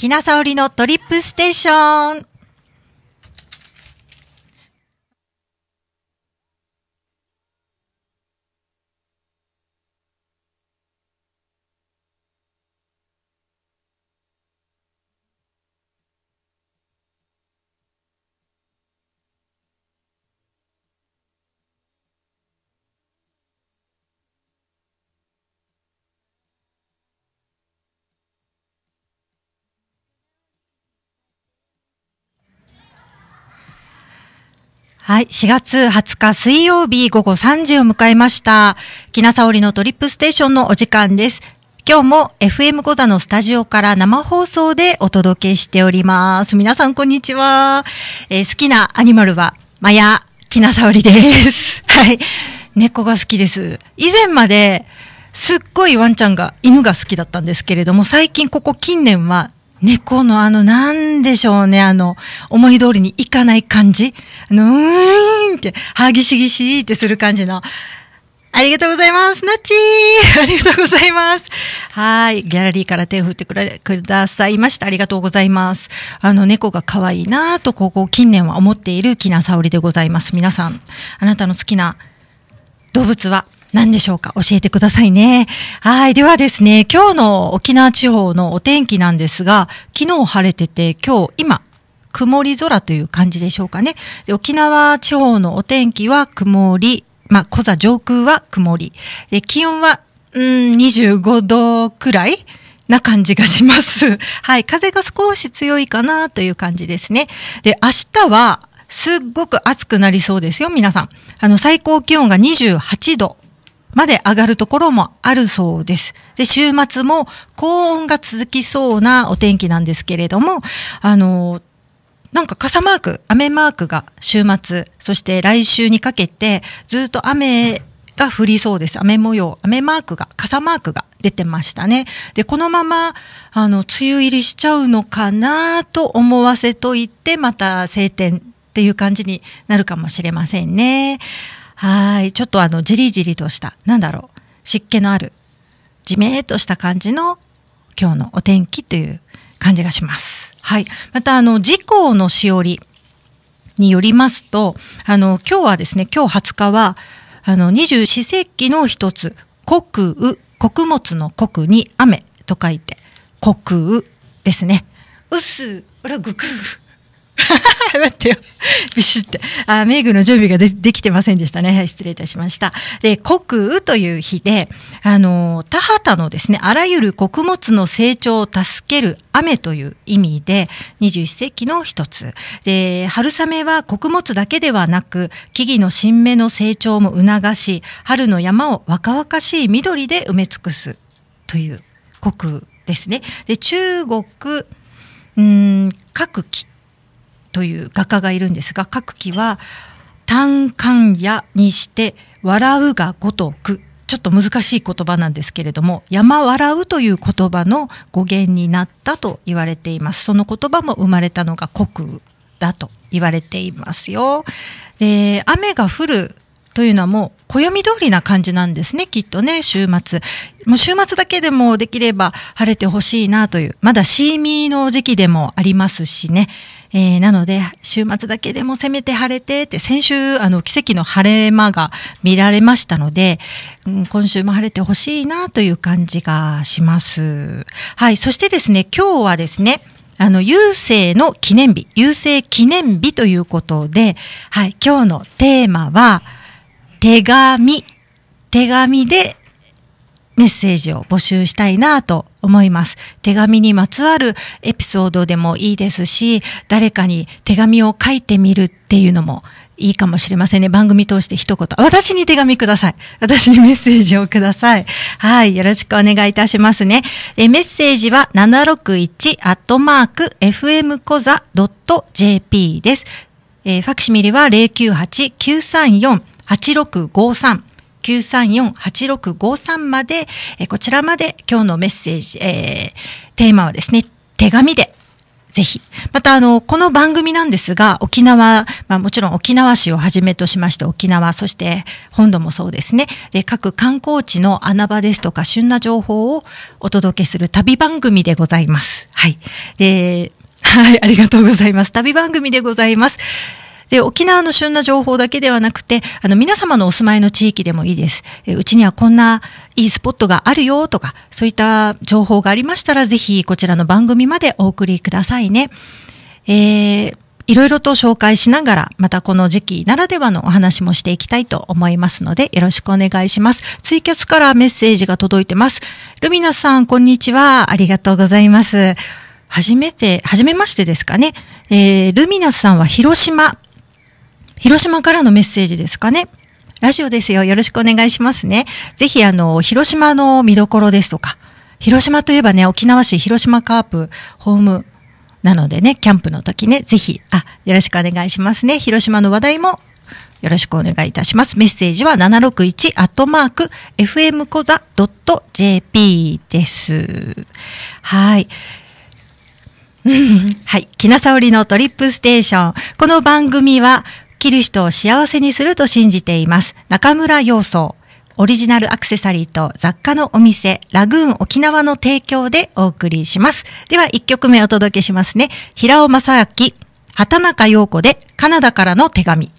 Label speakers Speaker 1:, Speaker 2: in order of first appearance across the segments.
Speaker 1: きなさおりのトリップステーション。はい。4月20日水曜日午後3時を迎えました。きなさおりのトリップステーションのお時間です。今日も FM 小座のスタジオから生放送でお届けしております。皆さんこんにちは。えー、好きなアニマルは、マヤ、きなさおりです。はい。猫が好きです。以前まで、すっごいワンちゃんが、犬が好きだったんですけれども、最近ここ近年は猫のあの、なんでしょうね、あの、思い通りにいかない感じあの、うーんって、はぎしぎしーってする感じの、ありがとうございます。ナッチー ありがとうございます。はい。ギャラリーから手を振ってくれくださいました。ありがとうございます。あの、猫が可愛いなぁと、ここ近年は思っているきなさおりでございます。皆さん、あなたの好きな動物は何でしょうか教えてくださいね。はい。ではですね、今日の沖縄地方のお天気なんですが、昨日晴れてて、今日、今、曇り空という感じでしょうかね。沖縄地方のお天気は曇り、まあ、小座上空は曇り。で、気温は、うん、25度くらいな感じがします。はい。風が少し強いかなという感じですね。で、明日は、すっごく暑くなりそうですよ、皆さん。あの、最高気温が28度まで上がるところもあるそうです。で、週末も高温が続きそうなお天気なんですけれども、あの、なんか傘マーク、雨マークが週末、そして来週にかけてずっと雨が降りそうです。雨模様、雨マークが、傘マークが出てましたね。で、このまま、あの、梅雨入りしちゃうのかなと思わせといて、また晴天っていう感じになるかもしれませんね。はいちょっとあのじりじりとしたなんだろう湿気のあるじめっとした感じの今日のお天気という感じがします。はい、またあの事故のしおりによりますとあの今日はですね今日20日はあの二十四節気の一つ穀雨穀物の穀に雨と書いて穀雨ですね。うすうらぐく 待ってよ。ビシって。あ、メイグの準備がでできてませんでしたね。はい、失礼いたしました。で、国雨という日で、あの、田畑のですね、あらゆる穀物の成長を助ける雨という意味で、21世紀の一つ。で、春雨は穀物だけではなく、木々の新芽の成長も促し、春の山を若々しい緑で埋め尽くすという国ですね。で、中国、うん、各期という画家がいるんですが各期は「単観や」にして「笑う」がごとくちょっと難しい言葉なんですけれども「山笑う」という言葉の語源になったと言われていますその言葉も生まれたのが国だと言われていますよ。雨が降るというのはもう暦通りな感じなんですね、きっとね、週末。もう週末だけでもできれば晴れてほしいなという、まだシーミーの時期でもありますしね。えー、なので、週末だけでもせめて晴れてって、先週、あの、奇跡の晴れ間が見られましたので、うん、今週も晴れてほしいなという感じがします。はい。そしてですね、今日はですね、あの、郵政の記念日、郵政記念日ということで、はい、今日のテーマは、手紙、手紙でメッセージを募集したいなと思います。手紙にまつわるエピソードでもいいですし、誰かに手紙を書いてみるっていうのもいいかもしれませんね。番組通して一言。私に手紙ください。私にメッセージをください。はい。よろしくお願いいたしますね。えメッセージは 761-fmcoza.jp です。えー、ファクシミリは098-934 8653 934-8653まで、えこちらまで今日のメッセージ、えー、テーマはですね、手紙でぜひ。また、あの、この番組なんですが、沖縄、まあもちろん沖縄市をはじめとしまして沖縄、そして本土もそうですね。で、各観光地の穴場ですとか、旬な情報をお届けする旅番組でございます。はい。で、はい、ありがとうございます。旅番組でございます。で、沖縄の旬な情報だけではなくて、あの、皆様のお住まいの地域でもいいです。えうちにはこんないいスポットがあるよとか、そういった情報がありましたら、ぜひこちらの番組までお送りくださいね。えー、いろいろと紹介しながら、またこの時期ならではのお話もしていきたいと思いますので、よろしくお願いします。ツイキャスからメッセージが届いてます。ルミナさん、こんにちは。ありがとうございます。初めて、初めましてですかね。えー、ルミナスさんは広島広島からのメッセージですかね。ラジオですよ。よろしくお願いしますね。ぜひ、あの、広島の見どころですとか、広島といえばね、沖縄市広島カープホームなのでね、キャンプの時ね、ぜひ、あ、よろしくお願いしますね。広島の話題もよろしくお願いいたします。メッセージは761アットマーク FM コザ .jp です。はい。はい。きなさおりのトリップステーション。この番組は、きる人を幸せにすると信じています。中村洋装。オリジナルアクセサリーと雑貨のお店、ラグーン沖縄の提供でお送りします。では、1曲目お届けしますね。平尾正明、畑中陽子でカナダからの手紙。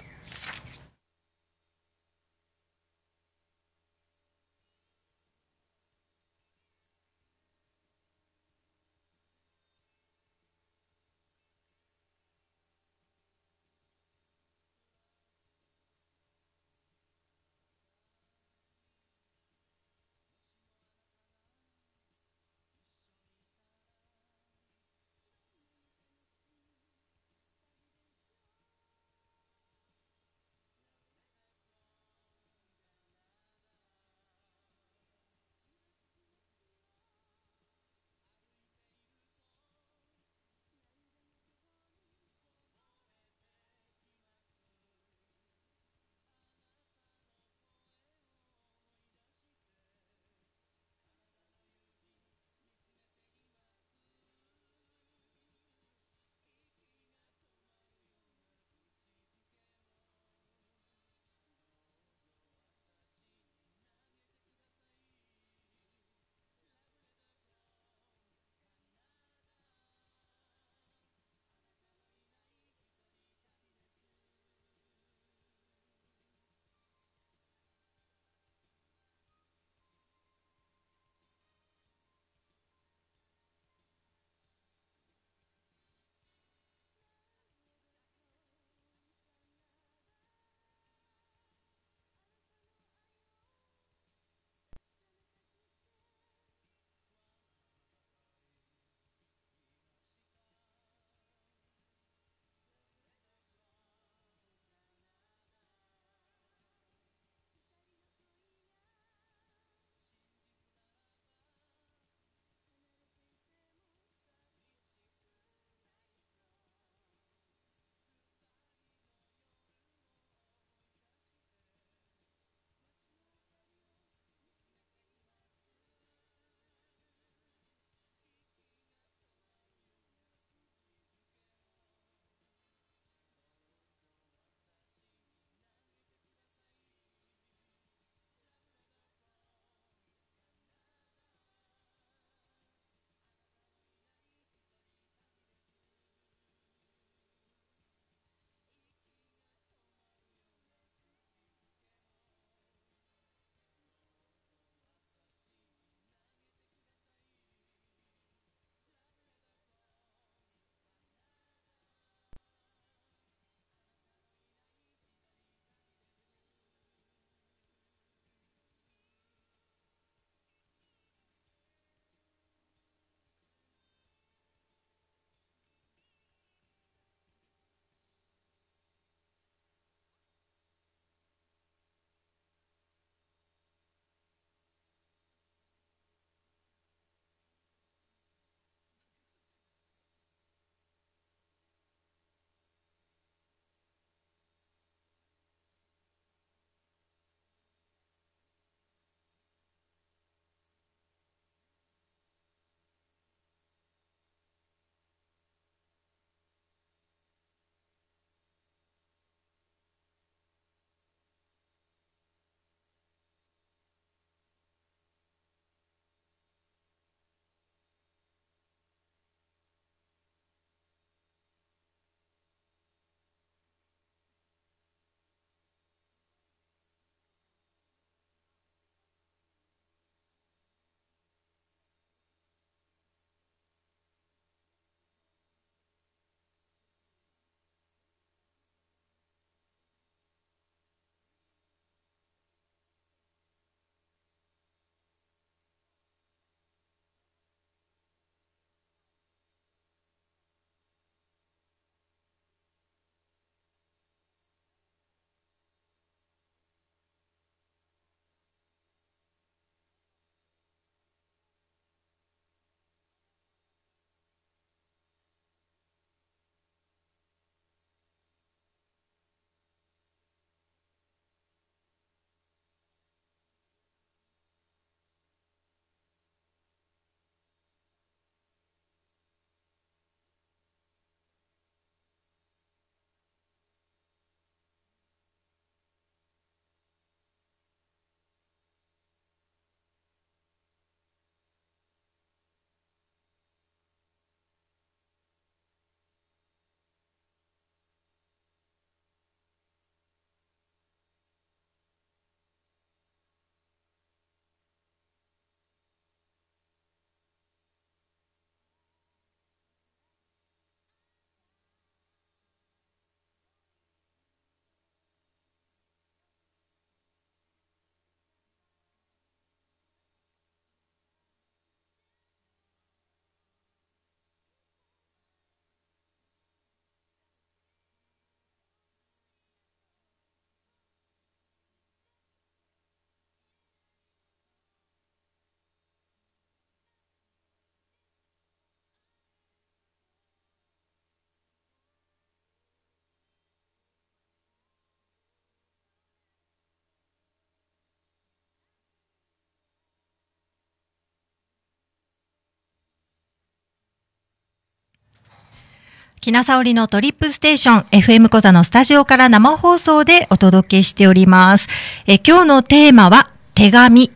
Speaker 1: きなさおりのトリップステーション FM 小座のスタジオから生放送でお届けしております。え今日のテーマは手紙。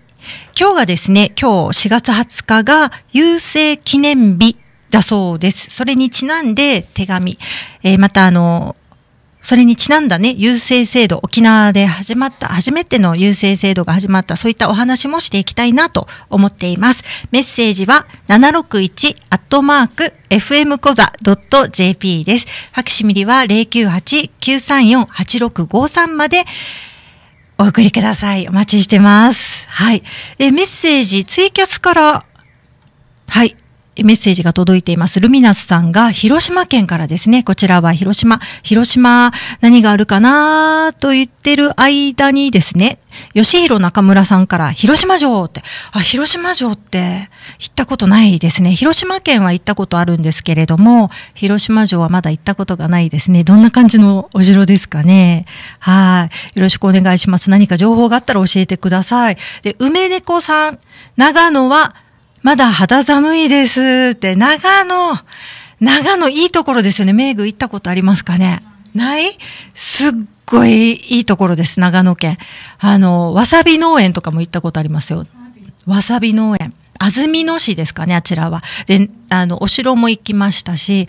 Speaker 1: 今日がですね、今日4月20日が郵政記念日だそうです。それにちなんで手紙。えまたあの、それにちなんだね、優勢制度、沖縄で始まった、初めての優勢制度が始まった、そういったお話もしていきたいなと思っています。メッセージは761アットマーク FM コザ .jp です。ファクシミリは098-934-8653までお送りください。お待ちしてます。はい。えメッセージ、ツイキャスから、はい、メッセージが届いています。ルミナスさんが広島県からですね、こちらは広島、広島何があるかなと言ってる間にですね、吉弘中村さんから広島城って、あ、広島城って行ったことないですね。広島県は行ったことあるんですけれども、広島城はまだ行ったことがないですね。どんな感じのお城ですかね。はい。よろしくお願いします。何か情報があったら教えてください。で、梅猫さん、長野はまだ肌寒いですって、長野、長野いいところですよね。名具行ったことありますかねないすっごいいいところです、長野県。あの、わさび農園とかも行ったことありますよ。わさび農園。安曇野市ですかね、あちらは。で、あの、お城も行きましたし、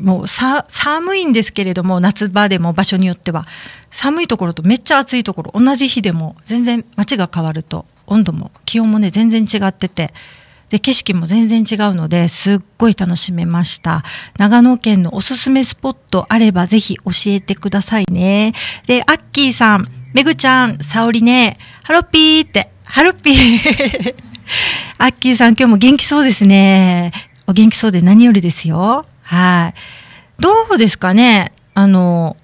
Speaker 1: もうさ、寒いんですけれども、夏場でも場所によっては、寒いところとめっちゃ暑いところ、同じ日でも全然街が変わると、温度も気温もね、全然違ってて、で景色も全然違うのですっごい楽しめました長野県のおすすめスポットあればぜひ教えてくださいねでアッキーさんめぐちゃんさおりねハロピーってハロピー アッキーさん今日も元気そうですねお元気そうで何よりですよはいどうですかねあの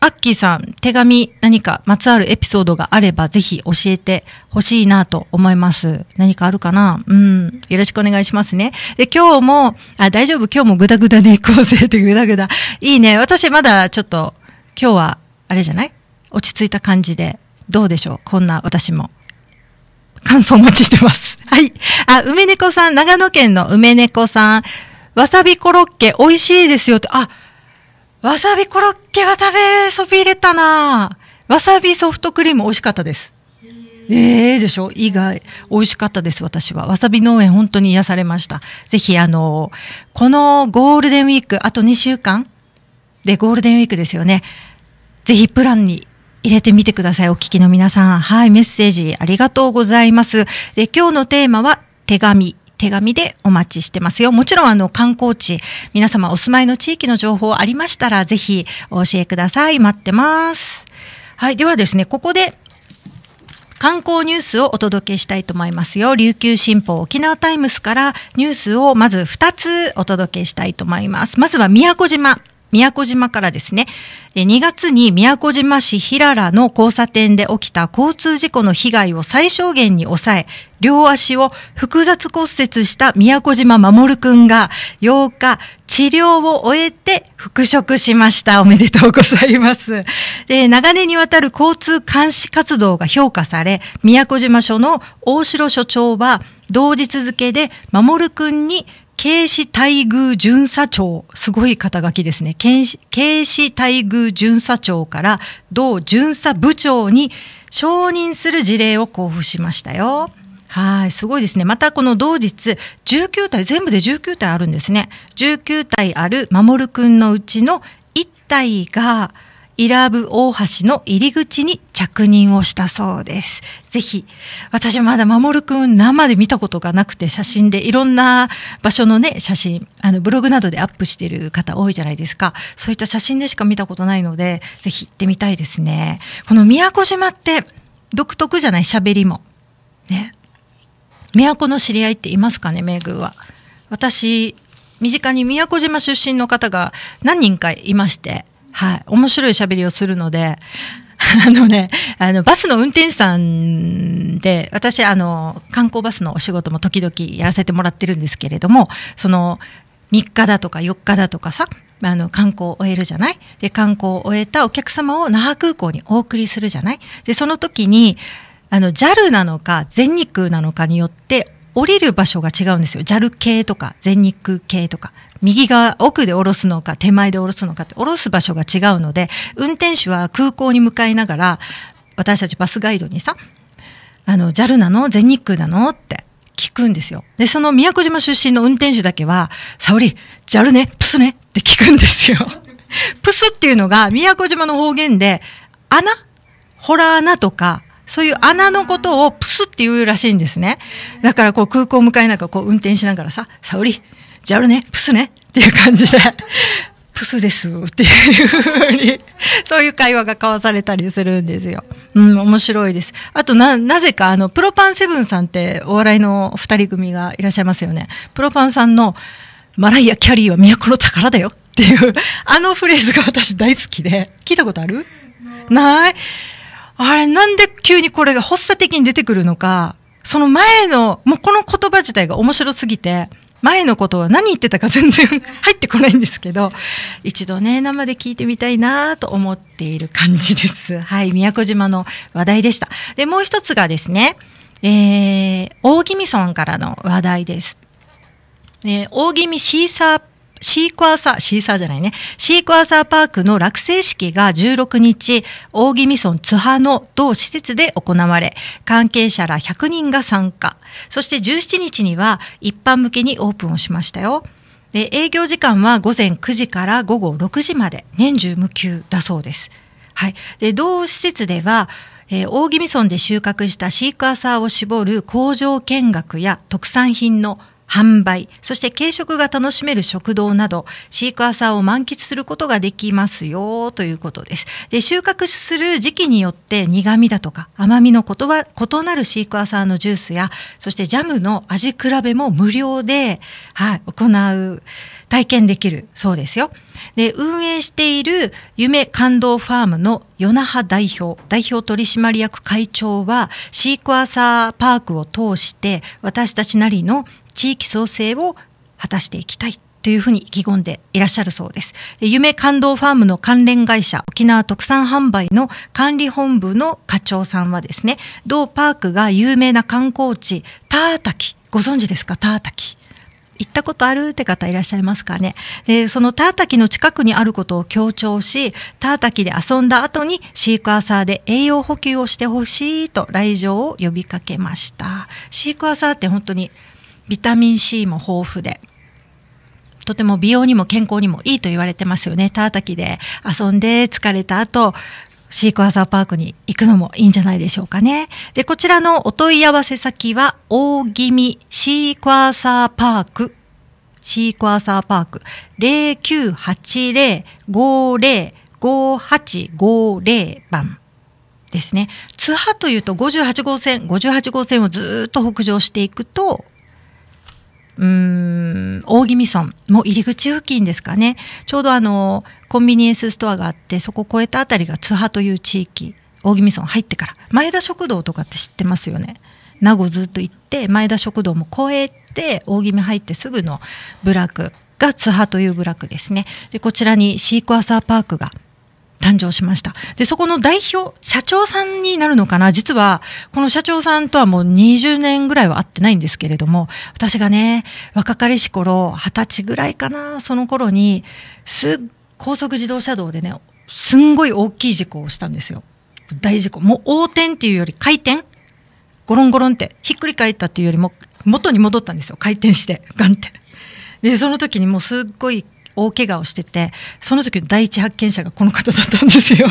Speaker 1: アッキーさん、手紙何かまつわるエピソードがあればぜひ教えてほしいなと思います。何かあるかなうん。よろしくお願いしますね。で、今日も、あ、大丈夫今日もグダグダで行こうぜってグダグダ。いいね。私まだちょっと、今日は、あれじゃない落ち着いた感じで、どうでしょうこんな私も。感想お待ちしてます。はい。あ、梅猫さん、長野県の梅猫さん、わさびコロッケ美味しいですよって、あ、わさびコロッケは食べそびれたなわさびソフトクリーム美味しかったです。ええー、でしょ以外、美味しかったです、私は。わさび農園、本当に癒されました。ぜひ、あの、このゴールデンウィーク、あと2週間でゴールデンウィークですよね。ぜひ、プランに入れてみてください、お聞きの皆さん。はい、メッセージありがとうございます。で、今日のテーマは、手紙。手紙でお待ちしてますよ。もちろんあの観光地、皆様お住まいの地域の情報ありましたらぜひお教えください。待ってます。はい。ではですね、ここで観光ニュースをお届けしたいと思いますよ。琉球新報沖縄タイムスからニュースをまず2つお届けしたいと思います。まずは宮古島。宮古島からですね、2月に宮古島市平良の交差点で起きた交通事故の被害を最小限に抑え、両足を複雑骨折した宮古島守くんが8日治療を終えて復職しました。おめでとうございます。で、長年にわたる交通監視活動が評価され、宮古島署の大城署長は同日付で守くんに警視待遇巡査長、すごい肩書きですね。警視待遇巡査長から同巡査部長に承認する事例を交付しましたよ。はい、すごいですね。またこの同日、19体、全部で19体あるんですね。19体ある守くんのうちの1体が、伊良部大橋の入り口に着任をしたそうです。ぜひ、私まだ守くん生で見たことがなくて写真でいろんな場所のね、写真、あのブログなどでアップしてる方多いじゃないですか。そういった写真でしか見たことないので、ぜひ行ってみたいですね。この宮古島って独特じゃない喋りも。ね。宮古の知り合いっていますかね、名宮は。私、身近に宮古島出身の方が何人かいまして、はい。面白い喋りをするので、あのね、あの、バスの運転手さんで、私、あの、観光バスのお仕事も時々やらせてもらってるんですけれども、その、3日だとか4日だとかさ、あの、観光を終えるじゃないで、観光を終えたお客様を那覇空港にお送りするじゃないで、その時に、あの、JAL なのか、全日空なのかによって、降りる場所が違うんですよ。JAL 系とか、全日空系とか。右側奥で降ろすのか手前で降ろすのかって降ろす場所が違うので運転手は空港に向かいながら私たちバスガイドにさあの JAL なの全日空なのって聞くんですよ。で、その宮古島出身の運転手だけは、沙織、JAL ね、プスねって聞くんですよ。プスっていうのが宮古島の方言で、穴ホラー穴とか、そういう穴のことをプスって言うらしいんですね。だからこう空港を迎えなんかこう運転しながらさ、沙織、ジあるね、プスねっていう感じで、プスですっていうふうに、そういう会話が交わされたりするんですよ。うん、面白いです。あとな、なぜかあの、プロパンセブンさんってお笑いの二人組がいらっしゃいますよね。プロパンさんの、マライア・キャリーは都の宝だよっていう、あのフレーズが私大好きで、聞いたことあるないあれ、なんで急にこれが発作的に出てくるのか、その前の、もうこの言葉自体が面白すぎて、前のことは何言ってたか全然入ってこないんですけど 一度ね生で聞いてみたいなと思っている感じです はい宮古島の話題でしたでもう一つがですねえー、大宜味村からの話題です、えー、大宜味シーサーシークワーサー、シーサーじゃないね。シークワーサーパークの落成式が16日、大宜味村津波の同施設で行われ、関係者ら100人が参加。そして17日には一般向けにオープンをしましたよ。で営業時間は午前9時から午後6時まで、年中無休だそうです。はい。で、同施設では、えー、大宜味村で収穫したシークワーサーを絞る工場見学や特産品の販売、そして軽食が楽しめる食堂など、シークワーサーを満喫することができますよということです。で、収穫する時期によって苦味だとか甘みのことは異なるシークワーサーのジュースや、そしてジャムの味比べも無料で、はい、行う、体験できるそうですよ。で、運営している夢感動ファームの与那覇代表、代表取締役会長は、シークワーサーパークを通して、私たちなりの地域創生を果たしていきたいというふうに意気込んでいらっしゃるそうです。夢感動ファームの関連会社、沖縄特産販売の管理本部の課長さんはですね、同パークが有名な観光地、タータキ、ご存知ですか、タータキ。行ったことあるって方いらっしゃいますかね。で、そのタータキの近くにあることを強調し、タータキで遊んだ後にシークワーサーで栄養補給をしてほしいと来場を呼びかけました。シークワーサーって本当にビタミン C も豊富で。とても美容にも健康にもいいと言われてますよね。たたきで遊んで疲れた後、シークワーサーパークに行くのもいいんじゃないでしょうかね。で、こちらのお問い合わせ先は、大気味シークワーサーパーク、シークワーサーパーク、0980-50-5850番ですね。津波というと58号線、58号線をずっと北上していくと、うん大宜味村もう入り口付近ですかねちょうどあのコンビニエンスストアがあってそこを越えた辺りが津波という地域大宜味村入ってから前田食堂とかって知ってますよね名護ずっと行って前田食堂も越えて大宜味入ってすぐの部落が津波という部落ですねでこちらにシークワーサーパークが誕生しました。で、そこの代表、社長さんになるのかな実は、この社長さんとはもう20年ぐらいは会ってないんですけれども、私がね、若かりし頃、二十歳ぐらいかな、その頃に、す、高速自動車道でね、すんごい大きい事故をしたんですよ。大事故。もう横転っていうより回転ゴロンゴロンって、ひっくり返ったっていうよりも、元に戻ったんですよ。回転して、ガンって。で、その時にもうすっごい大怪我をしててその時第一発見者がこの方だったんですよ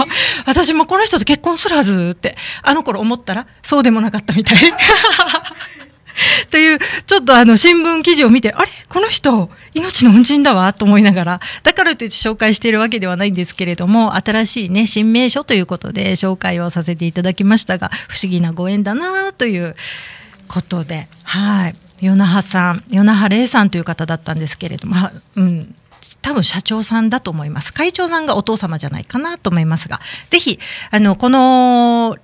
Speaker 1: 私もこの人と結婚するはずってあの頃思ったらそうでもなかったみたい というちょっとあの新聞記事を見てあれこの人命の恩人だわと思いながらだからといって紹介しているわけではないんですけれども新しいね新名所ということで紹介をさせていただきましたが不思議なご縁だなということではい。与那覇さん与那覇礼さんという方だったんですけれども、うん、多分社長さんだと思います会長さんがお父様じゃないかなと思いますがぜひあのこの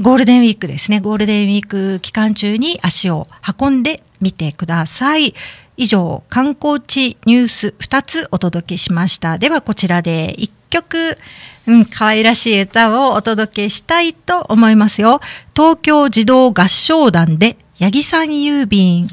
Speaker 1: ゴールデンウィークですねゴールデンウィーク期間中に足を運んでみてください。以上、観光地ニュース2つお届けしました。ではこちらで1曲、うん、可愛らしい歌をお届けしたいと思いますよ。東京児童合唱団で八木さん郵便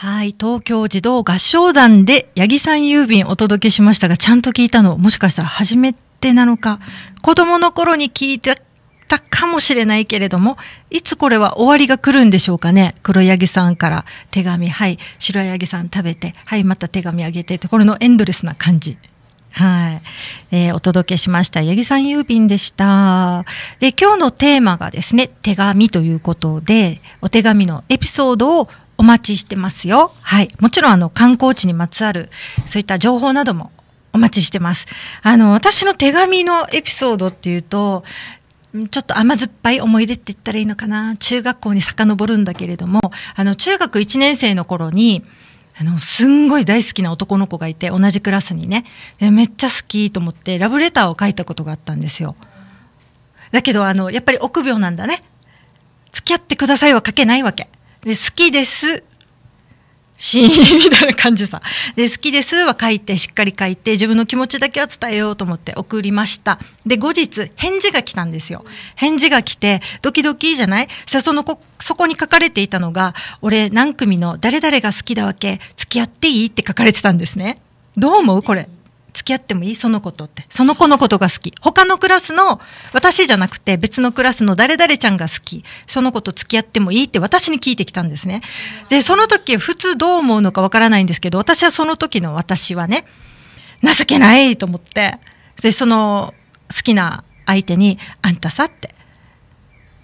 Speaker 1: はい、東京児童合唱団で八木さん郵便お届けしましたが、ちゃんと聞いたの、もしかしたら初めてなのか、子供の頃に聞いてたかもしれないけれども、いつこれは終わりが来るんでしょうかね。黒八木さんから手紙、はい、白八木さん食べて、はい、また手紙あげてって、これのエンドレスな感じ。はい、えー、お届けしました。八木さん郵便でした。で、今日のテーマがですね、手紙ということで、お手紙のエピソードをお待ちしてますよ。はい。もちろん、あの、観光地にまつわる、そういった情報などもお待ちしてます。あの、私の手紙のエピソードっていうと、ちょっと甘酸っぱい思い出って言ったらいいのかな。中学校に遡るんだけれども、あの、中学1年生の頃に、あの、すんごい大好きな男の子がいて、同じクラスにね、めっちゃ好きと思って、ラブレターを書いたことがあったんですよ。だけど、あの、やっぱり臆病なんだね。付き合ってくださいは書けないわけ。で好きです親友みたいな感じさ。で、好きですは書いて、しっかり書いて、自分の気持ちだけは伝えようと思って送りました。で、後日、返事が来たんですよ。返事が来て、ドキドキじゃないそそのこ、そこに書かれていたのが、俺何組の誰々が好きだわけ、付き合っていいって書かれてたんですね。どう思うこれ。付き合ってもいいその子とって。その子のことが好き。他のクラスの、私じゃなくて別のクラスの誰々ちゃんが好き。その子と付き合ってもいいって私に聞いてきたんですね。で、その時普通どう思うのかわからないんですけど、私はその時の私はね、情けないと思って、で、その好きな相手に、あんたさって、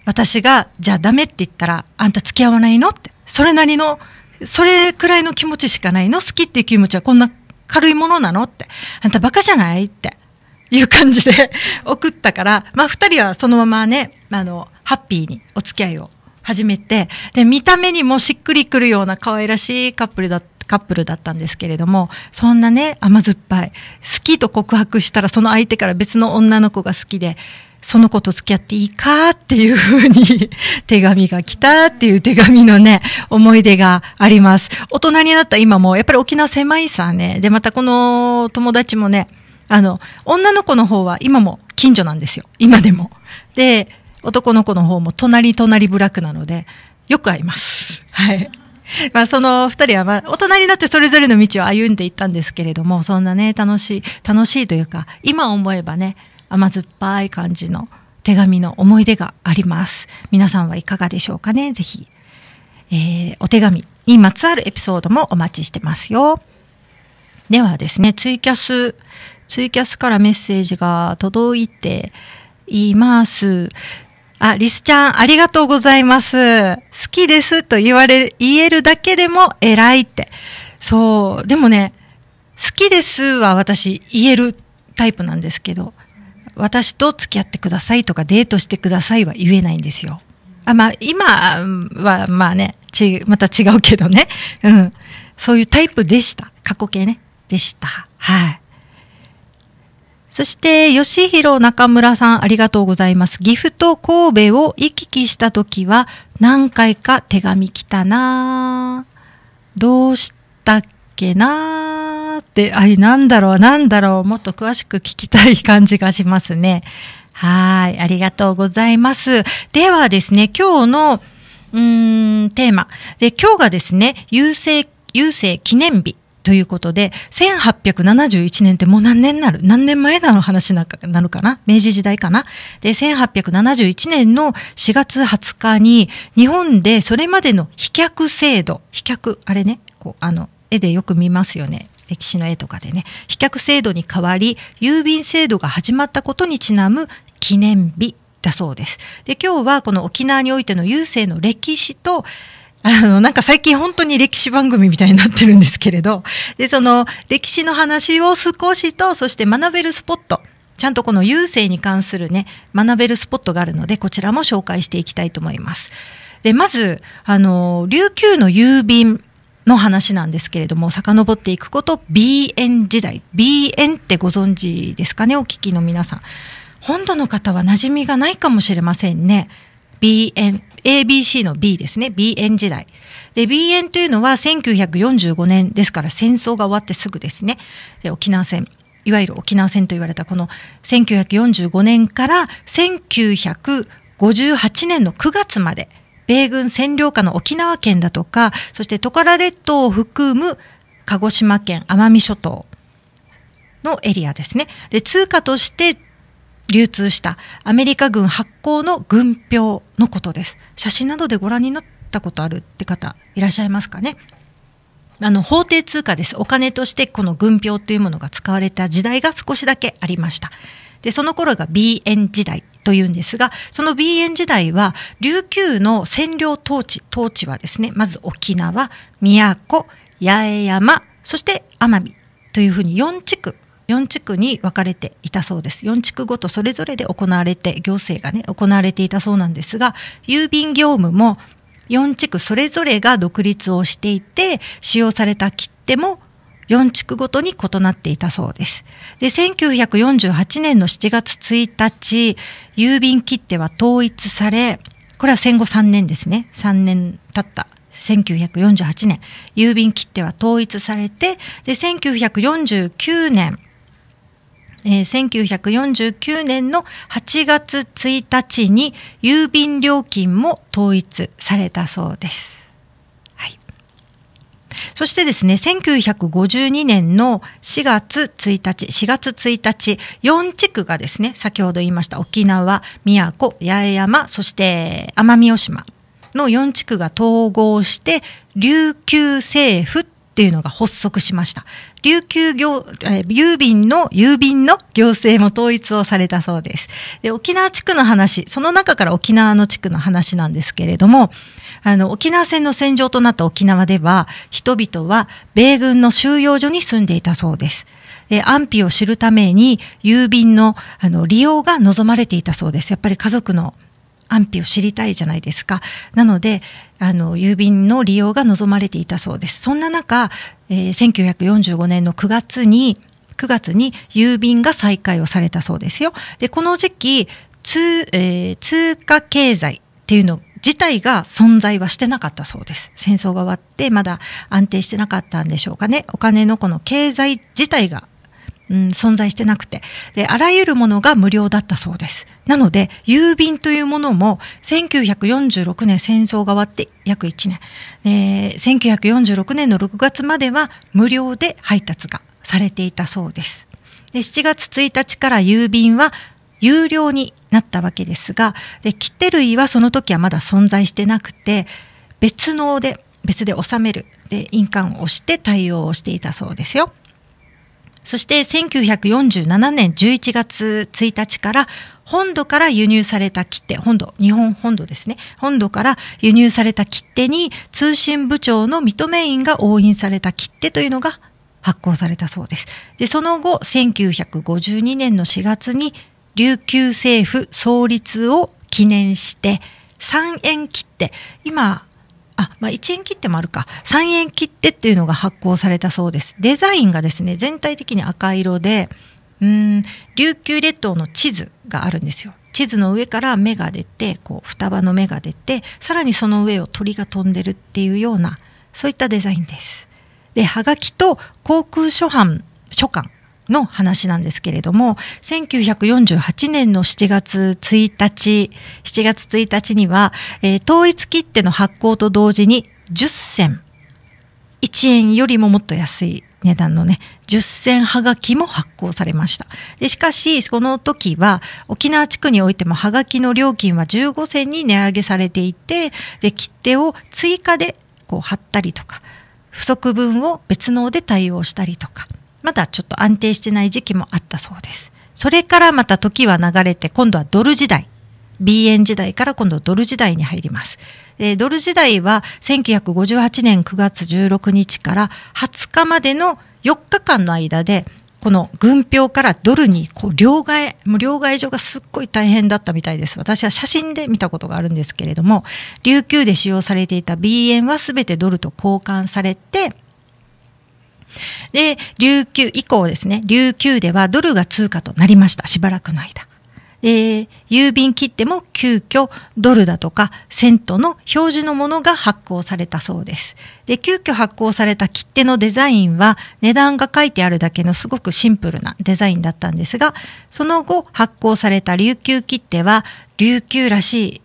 Speaker 1: 私が、じゃあダメって言ったら、あんた付き合わないのって、それなりの、それくらいの気持ちしかないの好きっていう気持ちはこんな軽いものなのって。あんたバカじゃないって。いう感じで 送ったから、まあ二人はそのままね、あの、ハッピーにお付き合いを始めて、で、見た目にもしっくりくるような可愛らしいカップルだった。カップルだったんですけれども、そんなね、甘酸っぱい。好きと告白したらその相手から別の女の子が好きで、その子と付き合っていいかっていうふうに 手紙が来たっていう手紙のね、思い出があります。大人になった今も、やっぱり沖縄狭いさね。で、またこの友達もね、あの、女の子の方は今も近所なんですよ。今でも。で、男の子の方も隣隣ブラックなので、よく会います。はい。まあ、その二人は、まあ、大人になってそれぞれの道を歩んでいったんですけれども、そんなね、楽しい、楽しいというか、今思えばね、甘酸っぱい感じの手紙の思い出があります皆さんはいかがでしょうかねぜひ、えー、お手紙にまつわるエピソードもお待ちしてますよではですねツイキャスツイキャスからメッセージが届いていますあ、リスちゃん、ありがとうございます。好きですと言われ、言えるだけでも偉いって。そう。でもね、好きですは私言えるタイプなんですけど、私と付き合ってくださいとかデートしてくださいは言えないんですよ。あまあ、今はまあねちまた違うけどね、うん、そういうタイプでした過去形ねでしたはいそして吉弘中村さんありがとうございます岐阜と神戸を行き来した時は何回か手紙来たなどうしたっけなーって、あなんだろう、なんだろう、もっと詳しく聞きたい感じがしますね。はい、ありがとうございます。ではですね、今日の、うーん、テーマ。で、今日がですね、郵政、郵政記念日ということで、1871年ってもう何年なる何年前なの話ななるかな明治時代かなで、1871年の4月20日に、日本でそれまでの飛脚制度、飛脚、あれね、こう、あの、絵でよく見ますよね歴史の絵とかでね飛脚制度に代わり郵便制度が始まったことにちなむ記念日だそうです。で今日はこの沖縄においての郵政の歴史とあの、なんか最近本当に歴史番組みたいになってるんですけれど、で、その歴史の話を少しと、そして学べるスポット、ちゃんとこの郵政に関するね、学べるスポットがあるので、こちらも紹介していきたいと思います。で、まず、あの、琉球の郵便の話なんですけれども、遡っていくこと、B 円時代。B 円ってご存知ですかね、お聞きの皆さん。本土の方は馴染みがないかもしれませんね。B 円、ABC の B ですね。B 円時代。で、B 円というのは1945年ですから戦争が終わってすぐですね。で、沖縄戦。いわゆる沖縄戦と言われたこの1945年から1958年の9月まで。米軍占領下の沖縄県だとか、そしてトカラ列島を含む鹿児島県奄美諸島のエリアですね。で、通貨として流通したアメリカ軍発行の軍票のことです。写真などでご覧になったことあるって方いらっしゃいますかね。あの法定通貨です。お金としてこの軍票というものが使われた時代が少しだけありました。で、その頃が B n 時代というんですが、その B n 時代は、琉球の占領統治、統治はですね、まず沖縄、宮古、八重山、そして奄美というふうに4地区4地区に分かれていたそうです4地区ごとそれぞれで行われて行政がね行われていたそうなんですが郵便業務も4地区それぞれが独立をしていて使用された切手も4地区ごとに異なっていたそうです。で、1948年の7月1日、郵便切手は統一され、これは戦後3年ですね。3年経った1948年、郵便切手は統一されて、で、1949年、えー、1949年の8月1日に郵便料金も統一されたそうです。そしてですね、1952年の4月1日、4月1日、4地区がですね、先ほど言いました沖縄、宮古、八重山、そして奄美大島の4地区が統合して、琉球政府っていうのが発足しました。琉球行、え郵便の、郵便の行政も統一をされたそうです。で、沖縄地区の話、その中から沖縄の地区の話なんですけれども、あの、沖縄戦の戦場となった沖縄では、人々は米軍の収容所に住んでいたそうです。で安否を知るために郵便のあの利用が望まれていたそうです。やっぱり家族の安否を知りたいじゃないですか。なので、あの、郵便の利用が望まれていたそうです。そんな中、えー、1945年の9月に、9月に郵便が再開をされたそうですよ。で、この時期、通、えー、通貨経済っていうの自体が存在はしてなかったそうです。戦争が終わってまだ安定してなかったんでしょうかね。お金のこの経済自体がうん、存在してなくてであらゆるものが無料だったそうですなので郵便というものも1946年戦争が終わって約1年、えー、1946年の6月までは無料で配達がされていたそうですで7月1日から郵便は有料になったわけですがで切手類はその時はまだ存在してなくて別ので別で納めるで印鑑を押して対応をしていたそうですよ。そして1947年11月1日から本土から輸入された切手、本土、日本本土ですね。本土から輸入された切手に通信部長の認め印が押印された切手というのが発行されたそうです。で、その後、1952年の4月に琉球政府創立を記念して、3円切手、今、あ、まあ、1円切手もあるか。3円切手っていうのが発行されたそうです。デザインがですね、全体的に赤色で、うん、琉球列島の地図があるんですよ。地図の上から芽が出て、こう、双葉の芽が出て、さらにその上を鳥が飛んでるっていうような、そういったデザインです。で、はがきと航空書版、書館の話なんですけれども1948年の7月1日7月1日には、えー、統一切手の発行と同時に10銭1円よりももっと安い値段のね10銭はがきも発行されましたでしかしその時は沖縄地区においてもはがきの料金は15銭に値上げされていてで切手を追加でこう貼ったりとか不足分を別ので対応したりとかまだちょっと安定してない時期もあったそうです。それからまた時は流れて、今度はドル時代。B 円時代から今度ドル時代に入ります。えドル時代は1958年9月16日から20日までの4日間の間で、この軍票からドルにこう両替、もう両替所がすっごい大変だったみたいです。私は写真で見たことがあるんですけれども、琉球で使用されていた B 円はすべてドルと交換されて、で、琉球以降ですね、琉球ではドルが通貨となりました、しばらくの間。で、郵便切手も急遽ドルだとかセントの表示のものが発行されたそうです。で、急遽発行された切手のデザインは値段が書いてあるだけのすごくシンプルなデザインだったんですが、その後発行された琉球切手は琉球らしい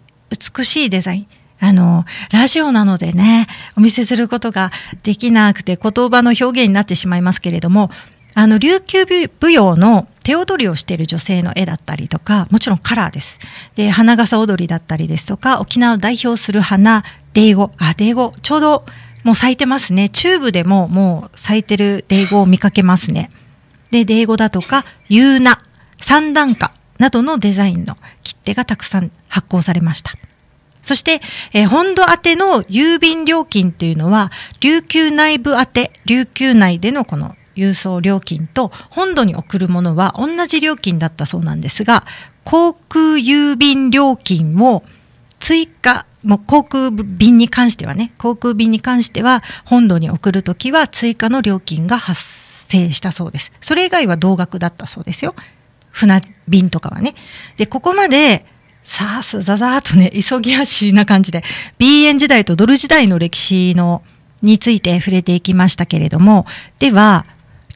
Speaker 1: 美しいデザイン。あの、ラジオなのでね、お見せすることができなくて言葉の表現になってしまいますけれども、あの、琉球舞踊の手踊りをしている女性の絵だったりとか、もちろんカラーです。で、花笠踊りだったりですとか、沖縄を代表する花、デイゴ、あ、デイゴ、ちょうどもう咲いてますね。中部でももう咲いてるデイゴを見かけますね。で、デイゴだとか、ユーナ、三段花などのデザインの切手がたくさん発行されました。そして、えー、本土宛ての郵便料金というのは、琉球内部宛て、琉球内でのこの郵送料金と本土に送るものは同じ料金だったそうなんですが、航空郵便料金を追加、もう航空便に関してはね、航空便に関しては、本土に送るときは追加の料金が発生したそうです。それ以外は同額だったそうですよ。船便とかはね。で、ここまで、さあ、ザザーっとね、急ぎ足な感じで、B 円時代とドル時代の歴史の、について触れていきましたけれども、では、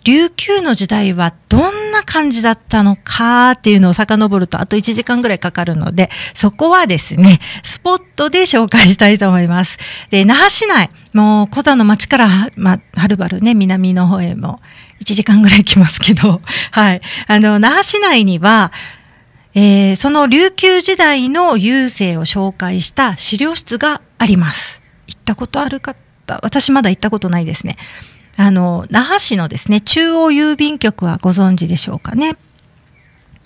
Speaker 1: 琉球の時代はどんな感じだったのかっていうのを遡るとあと1時間ぐらいかかるので、そこはですね、スポットで紹介したいと思います。で、那覇市内、もう小田の町から、まはるばるね、南の方へも1時間ぐらい来ますけど、はい。あの、那覇市内には、えー、その琉球時代の郵政を紹介した資料室があります。行ったことある方、私まだ行ったことないですね。あの、那覇市のですね、中央郵便局はご存知でしょうかね。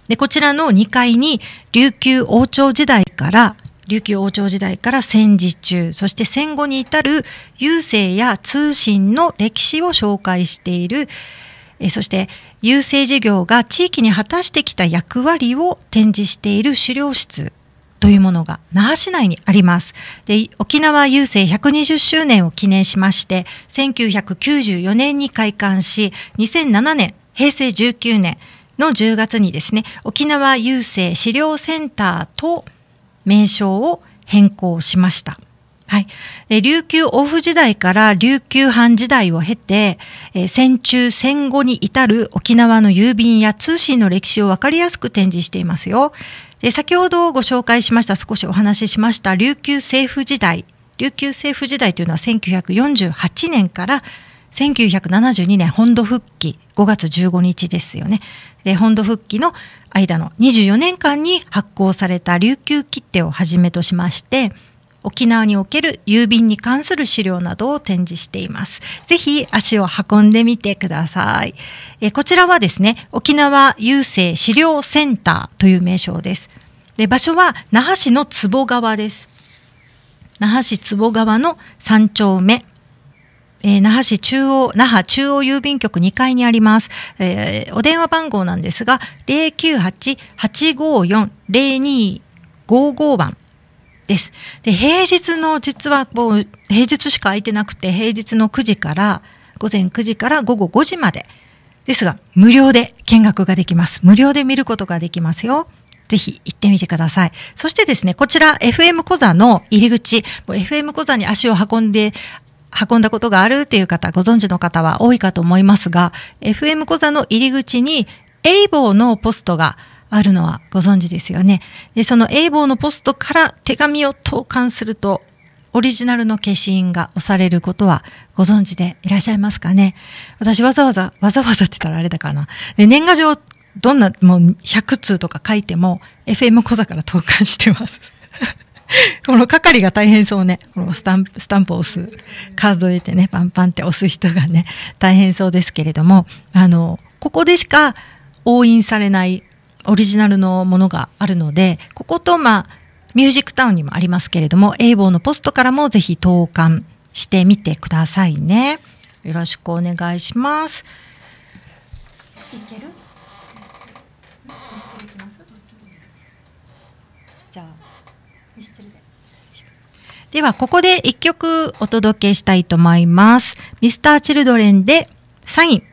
Speaker 1: で、こちらの2階に琉球王朝時代から琉球王朝時代から戦時中、そして戦後に至る郵政や通信の歴史を紹介している、そして郵政事業が地域に果たしてきた役割を展示している資料室というものが那覇市内にあります。で、沖縄郵政120周年を記念しまして、1994年に開館し、2007年、平成19年の10月にですね、沖縄郵政資料センターと名称を変更しました。はい、琉球王府時代から琉球藩時代を経て、えー、戦中戦後に至る沖縄の郵便や通信の歴史を分かりやすく展示していますよ。で先ほどご紹介しました、少しお話ししました、琉球政府時代。琉球政府時代というのは1948年から1972年本土復帰5月15日ですよね。で、本土復帰の間の24年間に発行された琉球切手をはじめとしまして、沖縄における郵便に関する資料などを展示しています。ぜひ足を運んでみてください。えこちらはですね、沖縄郵政資料センターという名称です。で場所は那覇市の坪川です。那覇市坪川の3丁目。えー、那覇市中央、那覇中央郵便局2階にあります。えー、お電話番号なんですが、098-854-0255番。です。で、平日の実はもう平日しか空いてなくて、平日の9時から、午前9時から午後5時まで。ですが、無料で見学ができます。無料で見ることができますよ。ぜひ行ってみてください。そしてですね、こちら FM 小座の入り口、FM 小座に足を運んで、運んだことがあるという方、ご存知の方は多いかと思いますが、FM 小座の入り口に、エイボーのポストがあるのはご存知ですよね。で、その英望のポストから手紙を投函すると、オリジナルの消印が押されることはご存知でいらっしゃいますかね私わざわざ、わざわざって言ったらあれだからな。で、年賀状、どんな、もう100通とか書いても、FM 小座から投函してます。この係が大変そうね。このスタンプ、スタンプを押す、数えてね、パンパンって押す人がね、大変そうですけれども、あの、ここでしか応印されないオリジナルのものがあるので、ここと、まあ、ミュージックタウンにもありますけれども、英語のポストからもぜひ投函してみてくださいね。よろしくお願いします。いけるでは、ここで一曲お届けしたいと思います。ミスターチルドレンでサイン。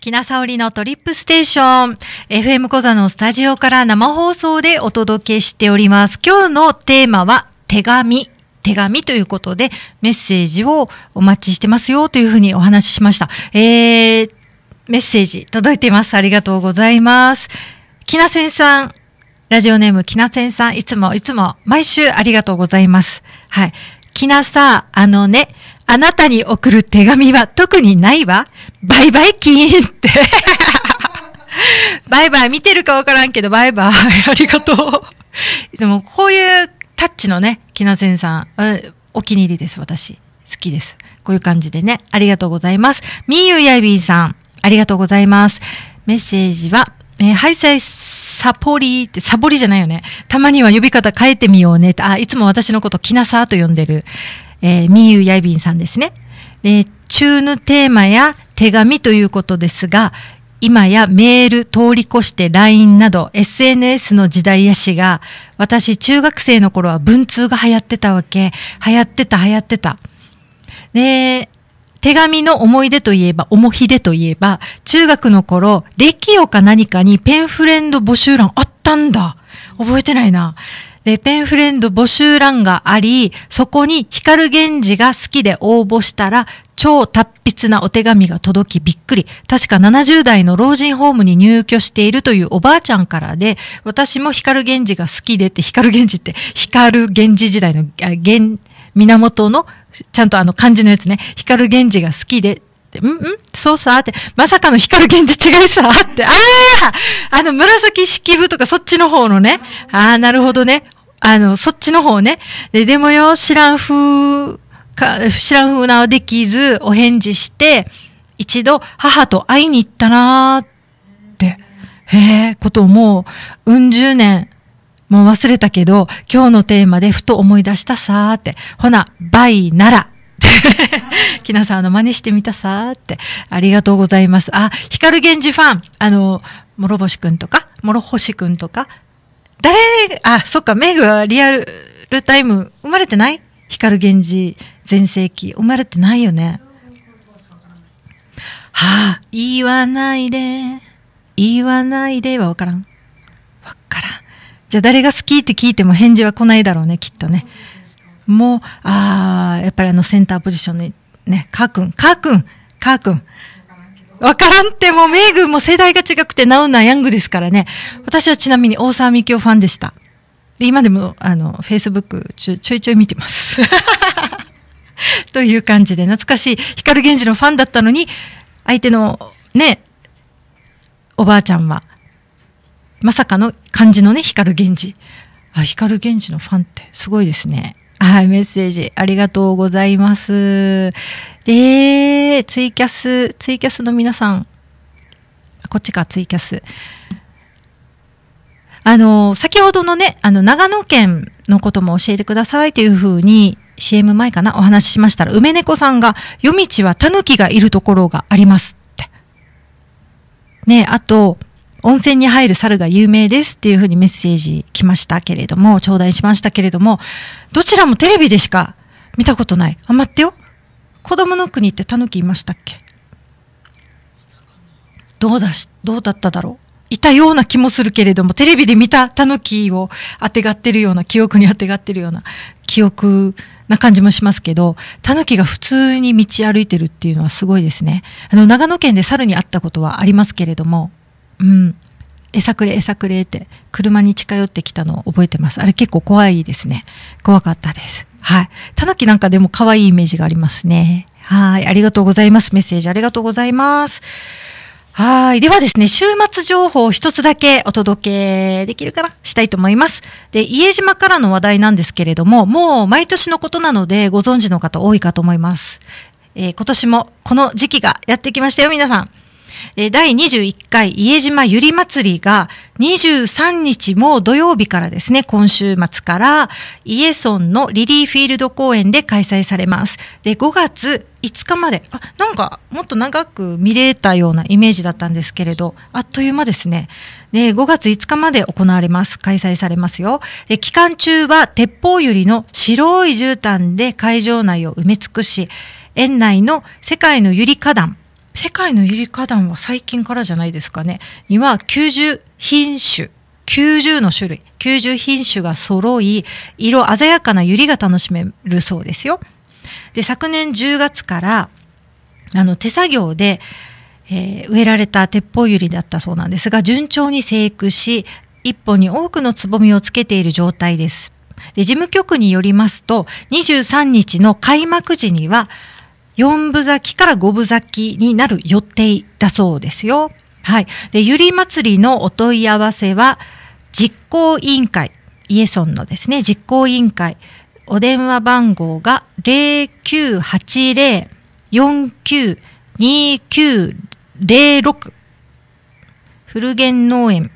Speaker 1: きなさおりのトリップステーション FM 小座のスタジオから生放送でお届けしております今日のテーマは手紙手紙ということでメッセージをお待ちしてますよというふうにお話ししました、えー、メッセージ届いてますありがとうございますきなせんさんラジオネームきなせんさんいつもいつも毎週ありがとうございますはいきなさあのねあなたに送る手紙は特にないわ。バイバイキーンってバイバイ見てるかわからんけど、バイバイありがとう。でも、こういうタッチのね、きなせんさん、お気に入りです、私。好きです。こういう感じでね、ありがとうございます。みゆやびーさん、ありがとうございます。メッセージは、えー、ハイサイサポリーって、サボリじゃないよね。たまには呼び方変えてみようねあ、いつも私のこと、きなさーと呼んでる。えー、みゆやびんさんですね。ュ中のテーマや手紙ということですが、今やメール通り越して LINE など SNS の時代やしが、私中学生の頃は文通が流行ってたわけ。流行ってた流行ってた。で、手紙の思い出といえば、思い出といえば、中学の頃、歴代か何かにペンフレンド募集欄あったんだ。覚えてないな。で、ペンフレンド募集欄があり、そこに光源氏が好きで応募したら、超達筆なお手紙が届きびっくり。確か70代の老人ホームに入居しているというおばあちゃんからで、私も光源氏が好きでって、光源氏って、光源氏時代の、源、源源のちゃんとあの漢字のやつね、光源氏が好きで、うんうんそうさって、まさかの光源氏違いさって、あああの紫式部とかそっちの方のね、ああ、なるほどね。あの、そっちの方ね。で、でもよ、知らん風か、知らん風なできず、お返事して、一度母と会いに行ったなーって、ええ、ことをもう、うん十年、もう忘れたけど、今日のテーマでふと思い出したさーって、ほな、バイなら。き なさん、あの、真似してみたさって。ありがとうございます。あ、光源氏ファン。あの、諸星くんとか、諸星くんとか。誰、あ、そっか、メグはリアルタイム生まれてない光源氏全盛期。生まれてないよね。はあ、言わないで、言わないでは分からん。分からん。じゃあ誰が好きって聞いても返事は来ないだろうね、きっとね。もう、ああ、やっぱりあのセンターポジションにね、かーくん、かーくん、かーくん。わからんってもう名軍も世代が違くてナウなヤングですからね。私はちなみに大沢みきおファンでした。で、今でもあの、フェイスブックちょちょいちょい見てます。という感じで、懐かしい光源氏のファンだったのに、相手のね、おばあちゃんは、まさかの漢字のね、光源氏。あ、光源氏のファンってすごいですね。はい、メッセージありがとうございます。で、ツイキャス、ツイキャスの皆さん、こっちか、ツイキャス。あの、先ほどのね、あの、長野県のことも教えてくださいというふうに、CM 前かな、お話ししましたら、梅猫さんが、夜道は狸がいるところがありますって。ね、あと、温泉に入る猿が有名ですっていうふうにメッセージ来ましたけれども、頂戴しましたけれども、どちらもテレビでしか見たことない。あ、待ってよ。子供の国ってタヌキいましたっけどうだし、どうだっただろう。いたような気もするけれども、テレビで見たタヌキをあてがってるような、記憶にあてがってるような記憶な感じもしますけど、タヌキが普通に道歩いてるっていうのはすごいですね。あの、長野県で猿に会ったことはありますけれども、うん、えさくれえさくれって車に近寄ってきたのを覚えてますあれ結構怖いですね怖かったですはいたぬきなんかでも可愛いイメージがありますねはいありがとうございますメッセージありがとうございますはい。ではですね、週末情報を一つだけお届けできるかなしたいと思います。で、家島からの話題なんですけれども、もう毎年のことなのでご存知の方多いかと思います。えー、今年もこの時期がやってきましたよ、皆さん。え第21回家島ゆり祭りが23日も土曜日からですね、今週末から家村のリリーフィールド公園で開催されます。で、5月5日まで、あ、なんかもっと長く見れたようなイメージだったんですけれど、あっという間ですね。で、5月5日まで行われます。開催されますよ。で、期間中は鉄砲ゆりの白い絨毯で会場内を埋め尽くし、園内の世界のゆり花壇、世界のユリ花壇は最近からじゃないですかねには90品種90の種類90品種が揃い色鮮やかなユリが楽しめるそうですよ。で昨年10月からあの手作業で、えー、植えられた鉄砲ユリだったそうなんですが順調に生育し一本に多くのつぼみをつけている状態です。で事務局によりますと23日の開幕時には4分咲きから5分咲きになる予定だそうですよ。はい。で、ゆり祭りのお問い合わせは、実行委員会、イエソンのですね、実行委員会、お電話番号が0980-492906古ル農園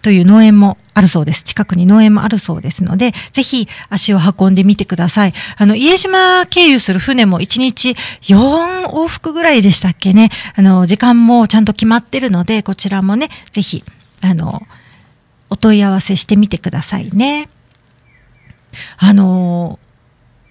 Speaker 1: という農園もあるそうです。近くに農園もあるそうですので、ぜひ足を運んでみてください。あの、家島経由する船も1日4往復ぐらいでしたっけね。あの、時間もちゃんと決まってるので、こちらもね、ぜひ、あの、お問い合わせしてみてくださいね。あの、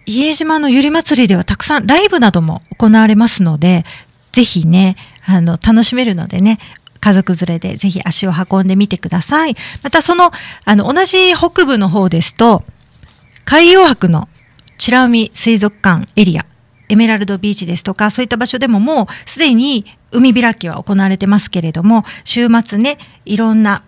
Speaker 1: 家島のゆり祭りではたくさんライブなども行われますので、ぜひね、あの、楽しめるのでね、家族連れでぜひ足を運んでみてください。またその、あの、同じ北部の方ですと、海洋博の美ら海水族館エリア、エメラルドビーチですとか、そういった場所でももうすでに海開きは行われてますけれども、週末ね、いろんな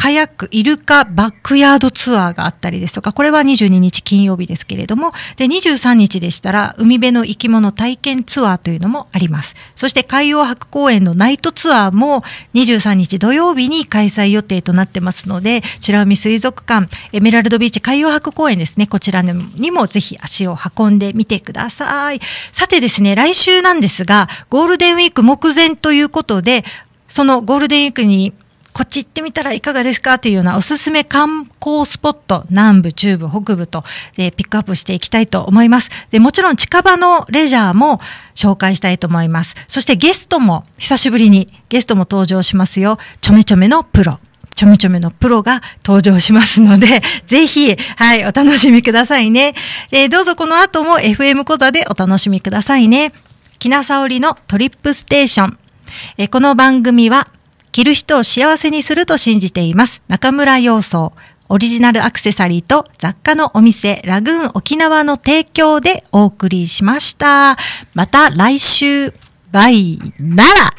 Speaker 1: カヤックイルカバックヤードツアーがあったりですとか、これは22日金曜日ですけれども、で、23日でしたら、海辺の生き物体験ツアーというのもあります。そして海洋博公園のナイトツアーも23日土曜日に開催予定となってますので、白海水族館、エメラルドビーチ海洋博公園ですね、こちらにもぜひ足を運んでみてください。さてですね、来週なんですが、ゴールデンウィーク目前ということで、そのゴールデンウィークにこっち行ってみたらいかがですかというようなおすすめ観光スポット、南部、中部、北部と、えピックアップしていきたいと思います。で、もちろん近場のレジャーも紹介したいと思います。そしてゲストも、久しぶりにゲストも登場しますよ。ちょめちょめのプロ。ちょめちょめのプロが登場しますので、ぜひ、はい、お楽しみくださいね。えー、どうぞこの後も FM 講座でお楽しみくださいね。きなさおりのトリップステーション。えー、この番組は、着る人を幸せにすると信じています。中村洋装。オリジナルアクセサリーと雑貨のお店、ラグーン沖縄の提供でお送りしました。また来週、バイなら